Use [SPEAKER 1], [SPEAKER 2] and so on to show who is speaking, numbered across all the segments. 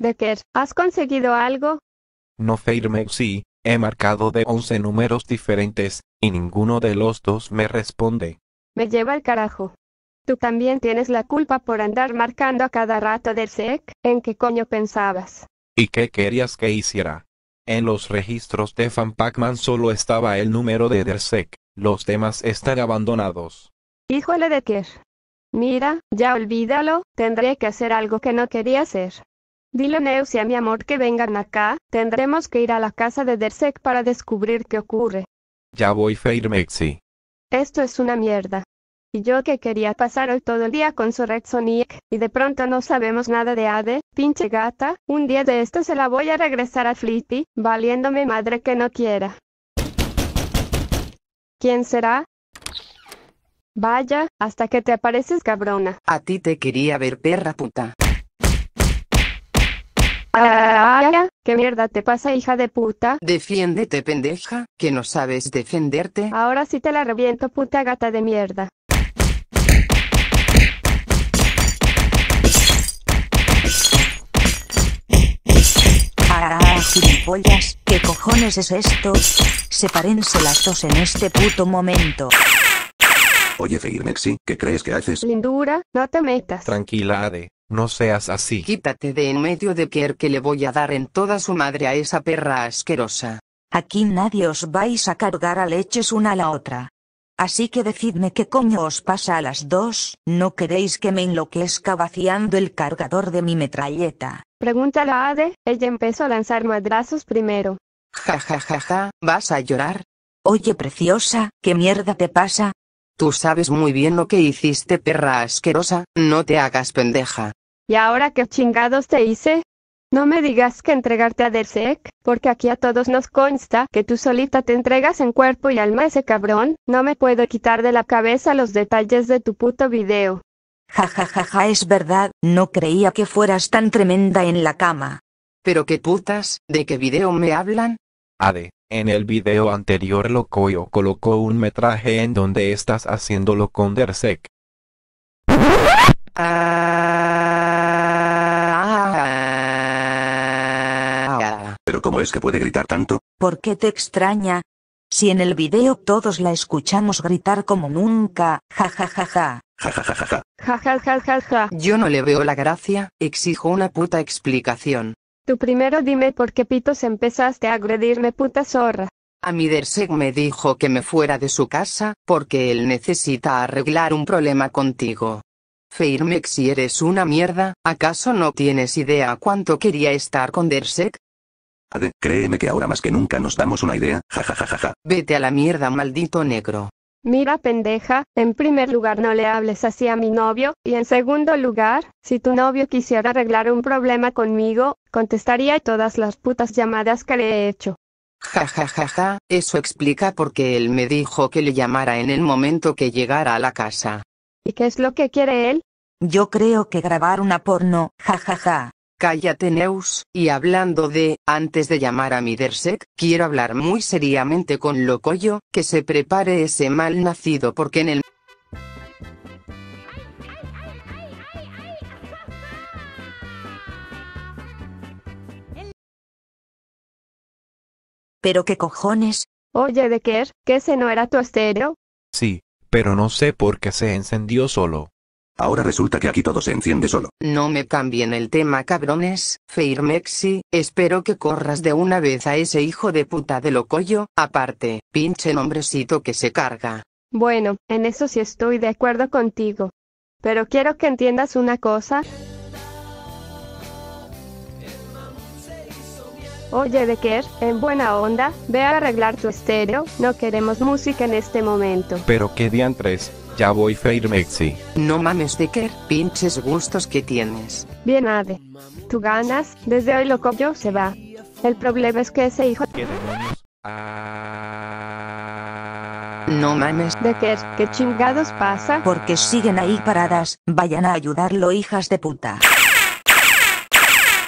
[SPEAKER 1] Decker, ¿has conseguido algo?
[SPEAKER 2] No firme, sí, he marcado de 11 números diferentes, y ninguno de los dos me responde.
[SPEAKER 1] Me lleva el carajo. Tú también tienes la culpa por andar marcando a cada rato Dersek, ¿en qué coño pensabas?
[SPEAKER 2] ¿Y qué querías que hiciera? En los registros de Fan Pac-Man solo estaba el número de Dersek. los demás están abandonados.
[SPEAKER 1] Híjole Decker. Mira, ya olvídalo, tendré que hacer algo que no quería hacer. Dile a Neus y a mi amor que vengan acá, tendremos que ir a la casa de Dersek para descubrir qué ocurre.
[SPEAKER 2] Ya voy Feirmexi.
[SPEAKER 1] Esto es una mierda. Y yo que quería pasar hoy todo el día con su y de pronto no sabemos nada de Ade, pinche gata, un día de esto se la voy a regresar a Flippy, valiéndome madre que no quiera. ¿Quién será? Vaya, hasta que te apareces cabrona. A ti te quería ver perra puta. ¿Qué mierda te
[SPEAKER 3] pasa, hija de puta? Defiéndete, pendeja, que no sabes defenderte. Ahora sí te la
[SPEAKER 1] reviento, puta gata de mierda.
[SPEAKER 4] Ah, gilipollas, ¿qué cojones es esto? Sepárense las dos en este puto momento.
[SPEAKER 5] Oye Feirmexi, ¿qué crees que haces?
[SPEAKER 1] Lindura, no te metas.
[SPEAKER 5] Tranquila
[SPEAKER 2] Ade, no seas así.
[SPEAKER 3] Quítate de en medio de Kier que le voy a dar en toda su madre a esa perra asquerosa.
[SPEAKER 4] Aquí nadie os vais a cargar a leches una a la otra. Así que decidme qué coño os pasa a las dos, no queréis que me enloquezca vaciando el cargador de mi metralleta.
[SPEAKER 1] Pregúntala a Ade, ella empezó a lanzar madrazos primero.
[SPEAKER 4] Ja ja ja ja, ¿vas a llorar? Oye preciosa, ¿qué mierda
[SPEAKER 3] te pasa? Tú sabes muy bien lo que hiciste, perra asquerosa, no te hagas
[SPEAKER 1] pendeja. ¿Y ahora qué chingados te hice? No me digas que entregarte a Dersec, porque aquí a todos nos consta que tú solita te entregas en cuerpo y alma ese cabrón, no me puedo quitar de la cabeza los detalles de tu puto video.
[SPEAKER 4] Ja ja ja ja, es verdad, no creía que fueras tan tremenda en la cama. Pero qué putas, ¿de qué
[SPEAKER 3] video me hablan?
[SPEAKER 2] Ade, ah, en el video anterior coyo colocó un metraje en donde estás haciéndolo con Dersek.
[SPEAKER 5] ¿Pero cómo es que puede gritar tanto?
[SPEAKER 4] ¿Por qué te extraña? Si en el video todos la escuchamos gritar como nunca, ja ja ja ja. Ja ja ja ja ja. Ja ja ja ja ja. Yo no le veo la gracia,
[SPEAKER 3] exijo una puta explicación.
[SPEAKER 4] Tú
[SPEAKER 1] primero dime por qué pitos empezaste a agredirme puta zorra.
[SPEAKER 3] A mi Derseg me dijo que me fuera de su casa, porque él necesita arreglar un problema contigo. Feirmex si eres una mierda, ¿acaso no tienes idea cuánto quería estar con Dersek?
[SPEAKER 5] Ade, créeme que ahora más que nunca nos damos una idea, jajajaja. Ja, ja, ja,
[SPEAKER 3] Vete a la mierda maldito negro.
[SPEAKER 1] Mira pendeja, en primer lugar no le hables así a mi novio, y en segundo lugar, si tu novio quisiera arreglar un problema conmigo, contestaría todas las putas llamadas que le he hecho.
[SPEAKER 3] Ja ja ja ja, eso explica por qué él me dijo que le llamara en el momento que llegara a la casa.
[SPEAKER 4] ¿Y qué es lo que quiere él? Yo creo que grabar una porno, ja Cállate Neus, y hablando de, antes de
[SPEAKER 3] llamar a Midersek, quiero hablar muy seriamente con locollo que se prepare ese mal nacido porque en el...
[SPEAKER 1] ¿Pero qué cojones? Oye, Decker, ¿Que ese no era tu estero
[SPEAKER 2] Sí, pero no sé por qué se encendió solo. Ahora resulta que aquí todo se enciende solo.
[SPEAKER 3] No me cambien el tema cabrones, Feirmexi, espero que corras de una vez a ese hijo de puta de locoyo, aparte, pinche nombrecito que se carga.
[SPEAKER 1] Bueno, en eso sí estoy de acuerdo contigo. Pero quiero que entiendas una cosa. Oye Becker, en buena onda, ve a arreglar tu estéreo, no queremos música en este momento.
[SPEAKER 3] Pero qué diantres, ya voy Mexi. No mames Decker, pinches gustos que tienes.
[SPEAKER 1] Bien Ade. Tú ganas, desde hoy loco yo se va. El problema
[SPEAKER 4] es que ese hijo...
[SPEAKER 3] Ah. No mames.
[SPEAKER 4] Decker, ¿qué chingados pasa? Porque siguen ahí paradas, vayan a ayudarlo hijas de puta.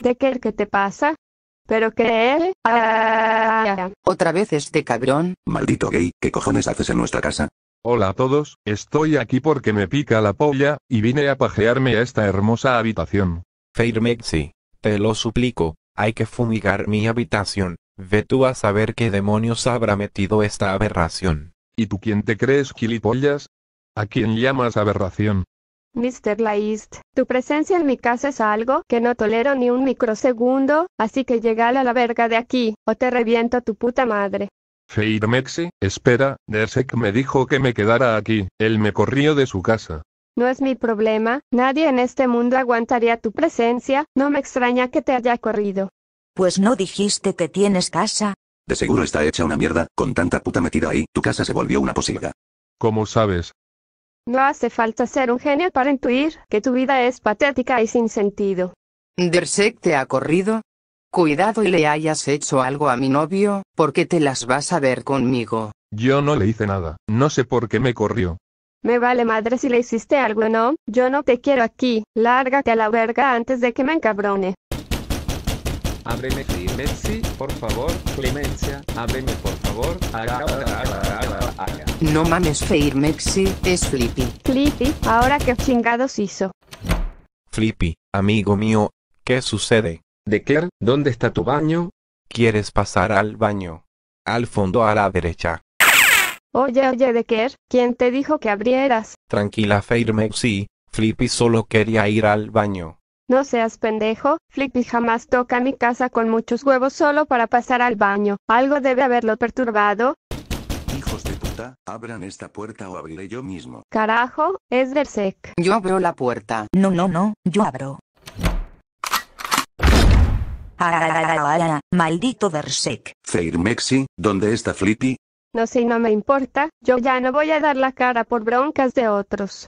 [SPEAKER 4] Decker, ¿qué te pasa? Pero qué? él...
[SPEAKER 1] Ah. Otra vez
[SPEAKER 3] este cabrón.
[SPEAKER 5] Maldito gay, ¿qué cojones haces en nuestra casa?
[SPEAKER 6] Hola a todos, estoy aquí porque me pica la polla, y vine a pajearme a esta hermosa
[SPEAKER 2] habitación. Fairmexi, te lo suplico, hay que fumigar mi habitación, ve tú a saber qué demonios habrá metido esta aberración. ¿Y tú quién te crees, gilipollas? ¿A quién llamas aberración?
[SPEAKER 1] Mr. Laist, tu presencia en mi casa es algo que no tolero ni un microsegundo, así que llega a la verga de aquí, o te reviento tu puta madre.
[SPEAKER 6] Feirmexi, espera, Dersek me dijo que me quedara aquí, él me corrió de su casa.
[SPEAKER 1] No es mi problema, nadie en este mundo aguantaría tu presencia, no me extraña que te haya corrido. Pues
[SPEAKER 4] no dijiste
[SPEAKER 1] que tienes casa.
[SPEAKER 5] De seguro está hecha una mierda, con tanta puta metida ahí, tu casa se volvió una posilga. ¿Cómo sabes?
[SPEAKER 1] No hace falta ser un genio para intuir que tu vida es patética y sin sentido.
[SPEAKER 3] ¿Dersek te ha corrido? Cuidado y le hayas hecho algo a mi novio, porque te las vas a ver conmigo.
[SPEAKER 6] Yo no le hice nada, no sé por qué me corrió.
[SPEAKER 1] Me vale madre si le hiciste algo o no, yo no te quiero aquí, lárgate a la verga antes de que me encabrone.
[SPEAKER 6] Ábreme Clemency, por favor, Clemencia, ábreme por favor.
[SPEAKER 1] no mames
[SPEAKER 2] Feirmexi, es Flippy.
[SPEAKER 1] Flippy, ahora qué chingados hizo.
[SPEAKER 2] Flippy, amigo mío, ¿qué sucede? Decker, ¿dónde está tu baño? ¿Quieres pasar al baño? Al fondo a la derecha.
[SPEAKER 1] Oye, oye, Decker, ¿quién te dijo que abrieras?
[SPEAKER 2] Tranquila, Firme, sí, Flippy solo quería ir al
[SPEAKER 5] baño.
[SPEAKER 1] No seas pendejo, Flippy jamás toca mi casa con muchos huevos solo para pasar al baño. Algo debe haberlo perturbado.
[SPEAKER 5] Hijos de puta, abran esta puerta o abriré yo mismo.
[SPEAKER 4] Carajo, es Versek. Yo
[SPEAKER 5] abro la puerta. No,
[SPEAKER 4] no, no, yo abro. Maldito
[SPEAKER 5] Berserk. Mexi, ¿dónde está Flippy?
[SPEAKER 1] No sé, no me importa, yo ya no voy a dar la cara por broncas de otros.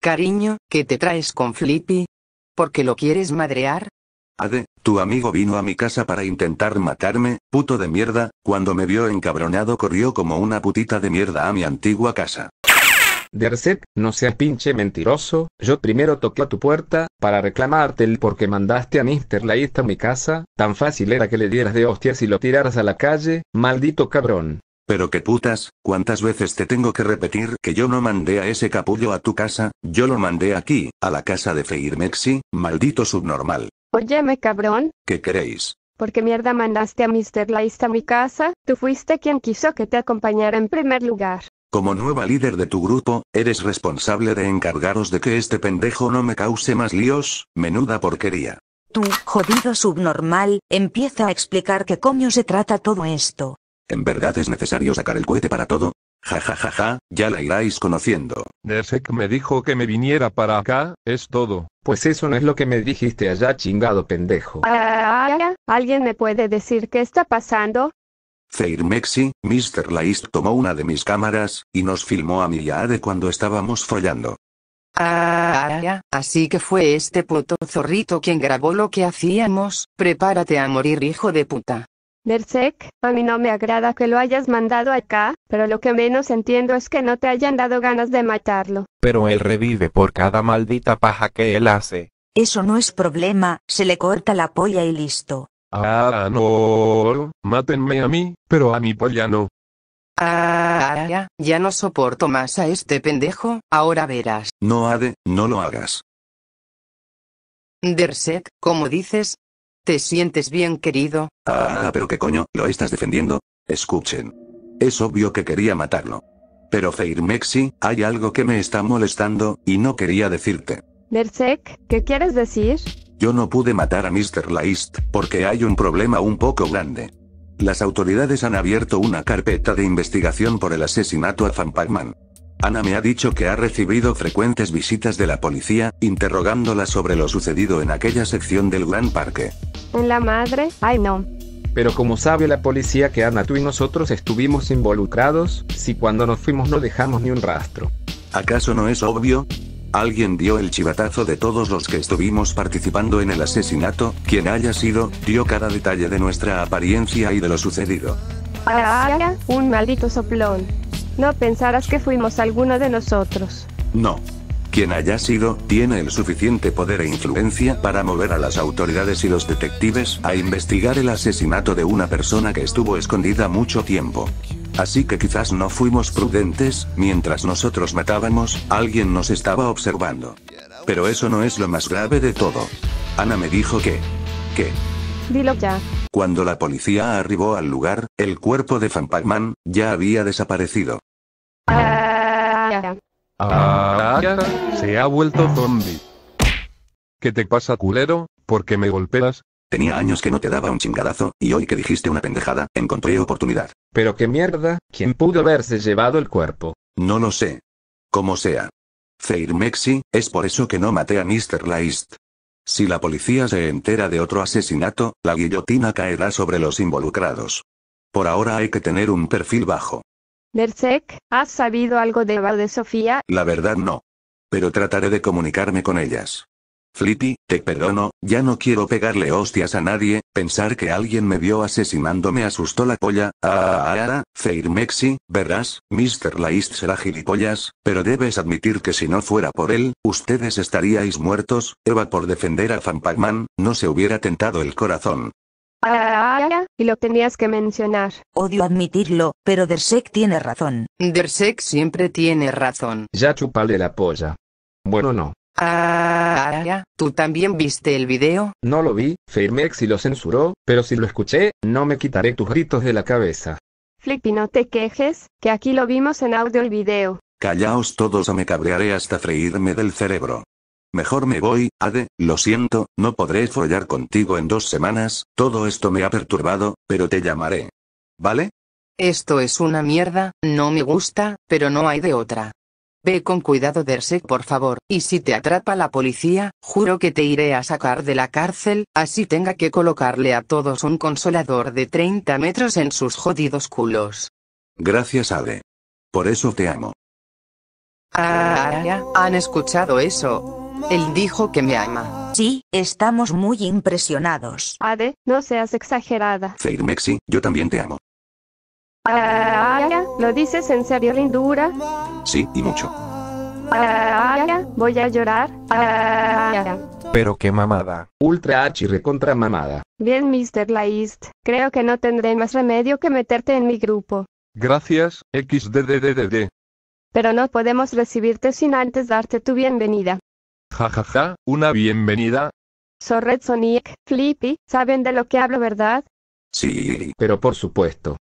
[SPEAKER 5] Cariño, ¿qué te traes con Flippy?
[SPEAKER 3] ¿Porque lo quieres madrear?
[SPEAKER 5] Ade, tu amigo vino a mi casa para intentar matarme, puto de mierda, cuando me vio encabronado corrió como una putita de mierda a mi antigua casa. Derset, no sea pinche mentiroso, yo primero toqué a tu puerta, para
[SPEAKER 6] reclamarte el porque mandaste a Mr. Laista a mi casa, tan fácil era que le dieras de hostias y lo tiraras a la calle,
[SPEAKER 5] maldito cabrón. Pero qué putas, cuántas veces te tengo que repetir que yo no mandé a ese capullo a tu casa, yo lo mandé aquí, a la casa de Feirmexi, maldito subnormal.
[SPEAKER 1] Óyeme cabrón.
[SPEAKER 5] ¿Qué queréis?
[SPEAKER 1] ¿Por qué mierda mandaste a Mr. Laista a mi casa? Tú fuiste quien quiso que te acompañara en primer lugar.
[SPEAKER 5] Como nueva líder de tu grupo, eres responsable de encargaros de que este pendejo no me cause más líos, menuda porquería.
[SPEAKER 4] Tú, jodido subnormal, empieza a explicar qué coño se trata todo esto.
[SPEAKER 5] ¿En verdad es necesario sacar el cohete para todo? Ja ja ja ja, ya la iráis conociendo.
[SPEAKER 6] Dersek me dijo que me viniera para acá, es todo. Pues eso no es
[SPEAKER 5] lo que me dijiste allá, chingado pendejo.
[SPEAKER 1] Ah, ah, ¿Alguien me puede decir qué está pasando?
[SPEAKER 5] Mexi, Mr. Laist tomó una de mis cámaras, y nos filmó a mí y a cuando estábamos follando.
[SPEAKER 3] Ah, ah así que fue este puto zorrito quien grabó lo que hacíamos, prepárate a morir hijo de puta.
[SPEAKER 1] Mercek, a mí no me agrada que lo hayas mandado acá, pero lo que menos entiendo es que no te hayan
[SPEAKER 4] dado ganas de matarlo.
[SPEAKER 2] Pero él revive por cada maldita paja que él hace.
[SPEAKER 4] Eso no es problema, se le corta la polla y listo.
[SPEAKER 2] Ah, no,
[SPEAKER 6] mátenme a mí, pero a mi polla no.
[SPEAKER 4] Ah, ya,
[SPEAKER 6] ya no soporto
[SPEAKER 3] más a este pendejo, ahora verás.
[SPEAKER 5] No, Ade, no lo hagas.
[SPEAKER 3] Dersek, ¿cómo dices? ¿Te sientes bien, querido?
[SPEAKER 5] Ah, pero qué coño, ¿lo estás defendiendo? Escuchen. Es obvio que quería matarlo. Pero Feirmexi, hay algo que me está molestando, y no quería decirte.
[SPEAKER 1] Dersek, ¿qué quieres decir?
[SPEAKER 5] Yo no pude matar a Mr. Laist, porque hay un problema un poco grande. Las autoridades han abierto una carpeta de investigación por el asesinato a Fan Pacman. Ana me ha dicho que ha recibido frecuentes visitas de la policía, interrogándola sobre lo sucedido en aquella sección del Gran Parque.
[SPEAKER 1] ¿En la madre? Ay no.
[SPEAKER 5] Pero como sabe
[SPEAKER 6] la policía que Ana tú y nosotros estuvimos involucrados, si cuando nos fuimos no dejamos ni un
[SPEAKER 5] rastro. ¿Acaso no es obvio? Alguien dio el chivatazo de todos los que estuvimos participando en el asesinato, quien haya sido, dio cada detalle de nuestra apariencia y de lo sucedido.
[SPEAKER 1] Ah, un maldito soplón. No pensarás que fuimos alguno de nosotros.
[SPEAKER 5] No. Quien haya sido, tiene el suficiente poder e influencia para mover a las autoridades y los detectives a investigar el asesinato de una persona que estuvo escondida mucho tiempo. Así que quizás no fuimos prudentes, mientras nosotros matábamos, alguien nos estaba observando. Pero eso no es lo más grave de todo. Ana me dijo que... ¿Qué? Dilo ya. Cuando la policía arribó al lugar, el cuerpo de Fampagman ya había desaparecido.
[SPEAKER 1] Ah,
[SPEAKER 6] se ha vuelto zombie. ¿Qué te
[SPEAKER 5] pasa, culero? ¿Por qué me golpeas? Tenía años que no te daba un chingadazo, y hoy que dijiste una pendejada, encontré oportunidad. Pero qué mierda, ¿quién pudo haberse llevado el cuerpo? No lo sé. Como sea. Feir Mexi, es por eso que no maté a Mr. Laist. Si la policía se entera de otro asesinato, la guillotina caerá sobre los involucrados. Por ahora hay que tener un perfil bajo.
[SPEAKER 1] Dersek, ¿has sabido algo de Eva de Sofía?
[SPEAKER 5] La verdad no. Pero trataré de comunicarme con ellas. Flippy, te perdono, ya no quiero pegarle hostias a nadie, pensar que alguien me vio asesinando me asustó la polla, ah, ah, ah, Fair Mexi, verás, Mr. Laist será gilipollas, pero debes admitir que si no fuera por él, ustedes estaríais muertos, Eva por defender a Fanpagman, no se hubiera tentado el corazón.
[SPEAKER 4] Ah, y lo tenías que mencionar. Odio admitirlo, pero Dersek tiene razón. Dersek siempre tiene
[SPEAKER 6] razón. Ya chupale la polla. Bueno no,
[SPEAKER 4] Ah,
[SPEAKER 3] ¿tú también
[SPEAKER 6] viste el video? No lo vi, Firmex y lo censuró, pero si lo escuché, no me quitaré tus
[SPEAKER 5] gritos de la cabeza.
[SPEAKER 1] Flippy, no te quejes, que aquí lo vimos en audio y video.
[SPEAKER 5] Callaos todos o me cabrearé hasta freírme del cerebro. Mejor me voy, Ade, lo siento, no podré follar contigo en dos semanas, todo esto me ha perturbado, pero te llamaré. ¿Vale?
[SPEAKER 3] Esto es una mierda, no me gusta, pero no hay de otra. Ve con cuidado Dersek, por favor, y si te atrapa la policía, juro que te iré a sacar de la cárcel, así tenga que colocarle a todos un consolador de 30
[SPEAKER 5] metros en sus jodidos culos. Gracias, Ade. Por eso te amo.
[SPEAKER 4] Ah, ¿han escuchado eso? Él dijo que me ama. Sí, estamos muy impresionados.
[SPEAKER 1] Ade, no seas exagerada.
[SPEAKER 5] Feirmexi, yo también te amo.
[SPEAKER 1] ¿lo dices en serio, lindura?
[SPEAKER 5] Sí, y mucho.
[SPEAKER 1] voy a llorar.
[SPEAKER 5] Pero
[SPEAKER 2] qué mamada. Ultra H recontra mamada.
[SPEAKER 1] Bien, Mr. Laist. Creo que no tendré más remedio que meterte en mi grupo.
[SPEAKER 6] Gracias, XDDDDD.
[SPEAKER 1] Pero no podemos recibirte sin antes darte tu bienvenida.
[SPEAKER 6] Jajaja, ja, ja, una bienvenida.
[SPEAKER 1] Sorred Sonic, Flippy, saben de lo que hablo, ¿verdad?
[SPEAKER 6] Sí, pero por supuesto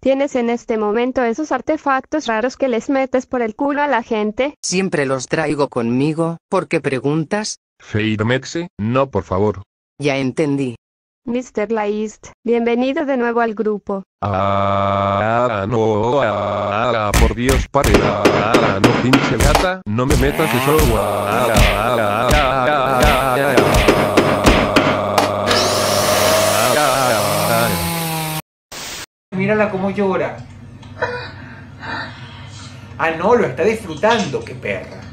[SPEAKER 1] tienes en este momento esos artefactos raros que les metes por el culo a la gente.
[SPEAKER 3] Siempre los traigo conmigo, ¿por qué preguntas? Feidmexe,
[SPEAKER 6] no por favor.
[SPEAKER 1] Ya
[SPEAKER 3] entendí.
[SPEAKER 1] Mr. Laist, bienvenido de nuevo al grupo.
[SPEAKER 6] Ah, ah no, ah, ah, ah, por Dios, pare, ah, no pinche gata, no me metas eso, ah, ah, ah,
[SPEAKER 2] mírala cómo llora. Ah, no,
[SPEAKER 4] lo está disfrutando, qué perra.